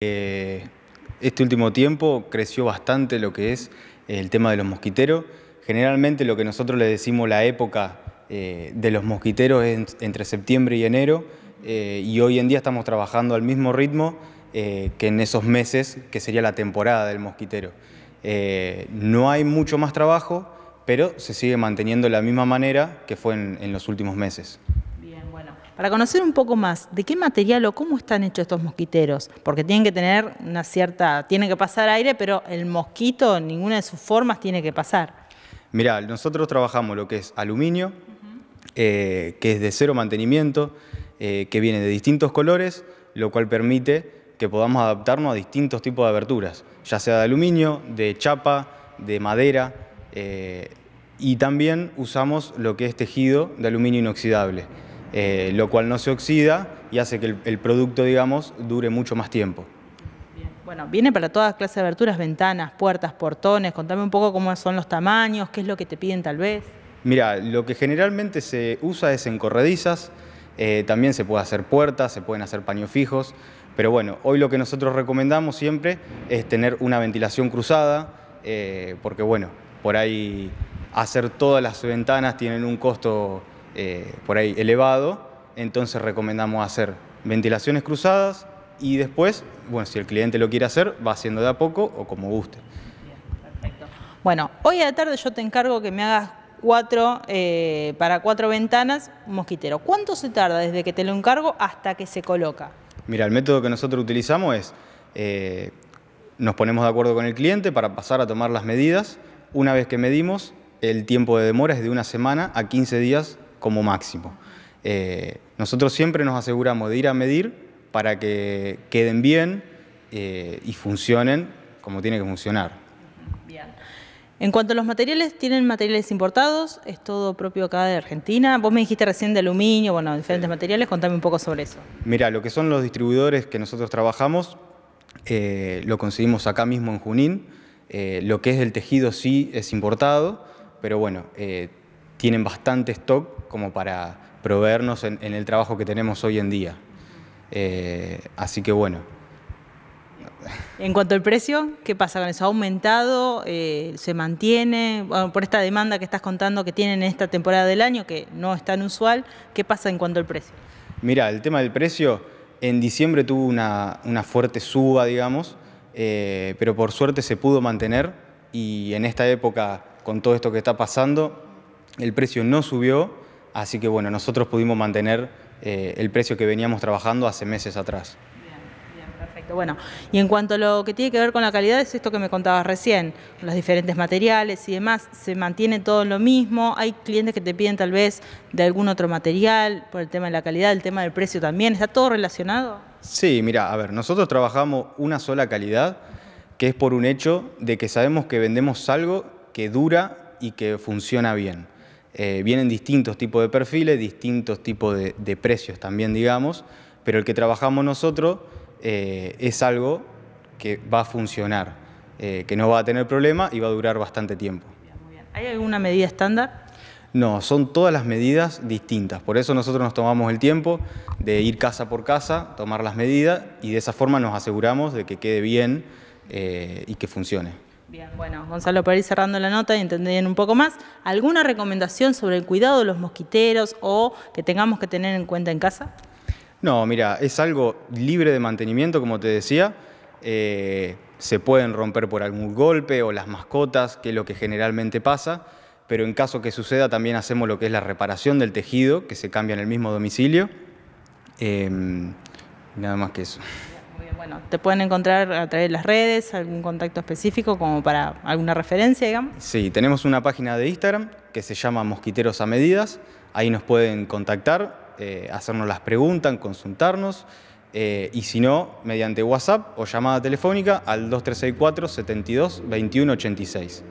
Eh, este último tiempo creció bastante lo que es el tema de los mosquiteros. Generalmente lo que nosotros le decimos la época eh, de los mosquiteros es entre septiembre y enero eh, y hoy en día estamos trabajando al mismo ritmo que en esos meses que sería la temporada del mosquitero. no hay mucho más trabajo, pero se sigue manteniendo de la misma manera que fue en los últimos meses para conocer un poco más de qué material o cómo están hechos estos mosquiteros, porque tienen que tener una cierta, tienen que pasar aire, pero el mosquito, en ninguna de sus formas tiene que pasar. Mirá, nosotros trabajamos lo que es aluminio, eh, que es de cero mantenimiento, eh, que viene de distintos colores, lo cual permite que podamos adaptarnos a distintos tipos de aberturas, ya sea de aluminio, de chapa, de madera, eh, y también usamos lo que es tejido de aluminio inoxidable. Eh, lo cual no se oxida y hace que el, producto, digamos, dure mucho más tiempo. Bueno, viene para todas clases de aberturas, ventanas, puertas, portones. Contame un poco cómo son los tamaños, qué es lo que te piden tal vez. Mira, lo que generalmente se usa es en corredizas, eh, también se puede hacer puertas, se pueden hacer paños fijos, pero bueno, hoy lo que nosotros recomendamos siempre es tener una ventilación cruzada, eh, porque bueno, por ahí hacer todas las ventanas tienen un costo eh, por ahí elevado, entonces recomendamos hacer ventilaciones cruzadas y después, bueno, si el cliente lo quiere hacer, va haciendo de a poco o como guste. perfecto. Bueno, hoy a la tarde yo te encargo que me hagas cuatro, eh, para cuatro ventanas, un mosquitero. ¿Cuánto se tarda desde que te lo encargo hasta que se coloca? Mira, el método que nosotros utilizamos es, eh, nos ponemos de acuerdo con el cliente para pasar a tomar las medidas. Una vez que medimos, el tiempo de demora es de una semana a 15 días como máximo. Eh, nosotros siempre nos aseguramos de ir a medir para que queden bien eh, y funcionen como tiene que funcionar. Bien. En cuanto a los materiales, ¿tienen materiales importados? ¿Es todo propio acá de Argentina? Vos me dijiste recién de aluminio, bueno, diferentes materiales, contame un poco sobre eso. Mira, lo que son los distribuidores que nosotros trabajamos, eh, lo conseguimos acá mismo en Junín. lo que es el tejido sí es importado, pero bueno, tienen bastante stock como para proveernos en, el trabajo que tenemos hoy en día. Eh, así que bueno. En cuanto al precio, ¿qué pasa con eso? ¿Ha aumentado? Eh, ¿Se mantiene? por esta demanda que estás contando que tienen en esta temporada del año, que no es tan usual, ¿qué pasa en cuanto al precio? Mira, el tema del precio, en diciembre tuvo una, fuerte suba, digamos, eh, pero por suerte se pudo mantener y en esta época, con todo esto que está pasando, el precio no subió, así que bueno, nosotros pudimos mantener eh, el precio que veníamos trabajando hace meses atrás. Bien, perfecto. Bueno, y en cuanto a lo que tiene que ver con la calidad, es esto que me contabas recién, los diferentes materiales y demás, se mantiene todo lo mismo, hay clientes que te piden tal vez de algún otro material, por el tema de la calidad, el tema del precio también, ¿está todo relacionado? Sí, mira, a ver, nosotros trabajamos una sola calidad, que es por un hecho de que sabemos que vendemos algo que dura y que funciona bien. Eh, vienen distintos tipos de perfiles, distintos tipos de, precios también, digamos, pero el que trabajamos nosotros eh, es algo que va a funcionar, eh, que no va a tener problema y va a durar bastante tiempo. ¿Hay alguna medida estándar? No, son todas las medidas distintas. Por eso nosotros nos tomamos el tiempo de ir casa por casa, tomar las medidas y de esa forma nos aseguramos de que quede bien y que funcione. Bien, bueno, Gonzalo, para ir cerrando la nota y entender un poco más, ¿alguna recomendación sobre el cuidado de los mosquiteros o que tengamos que tener en cuenta en casa? No, mira, es algo libre de mantenimiento, como te decía. Eh, se pueden romper por algún golpe o las mascotas, que es lo que generalmente pasa, pero en caso que suceda también hacemos lo que es la reparación del tejido, que se cambia en el mismo domicilio. Em, nada más que eso bueno, te pueden encontrar a través de las redes, algún contacto específico como para alguna referencia, digamos. Sí, tenemos una página de Instagram que se llama Mosquiteros a Medidas. Ahí nos pueden contactar, eh, hacernos las preguntas, consultarnos. Eh, y si no, mediante WhatsApp o llamada telefónica al 2364 72 21 86.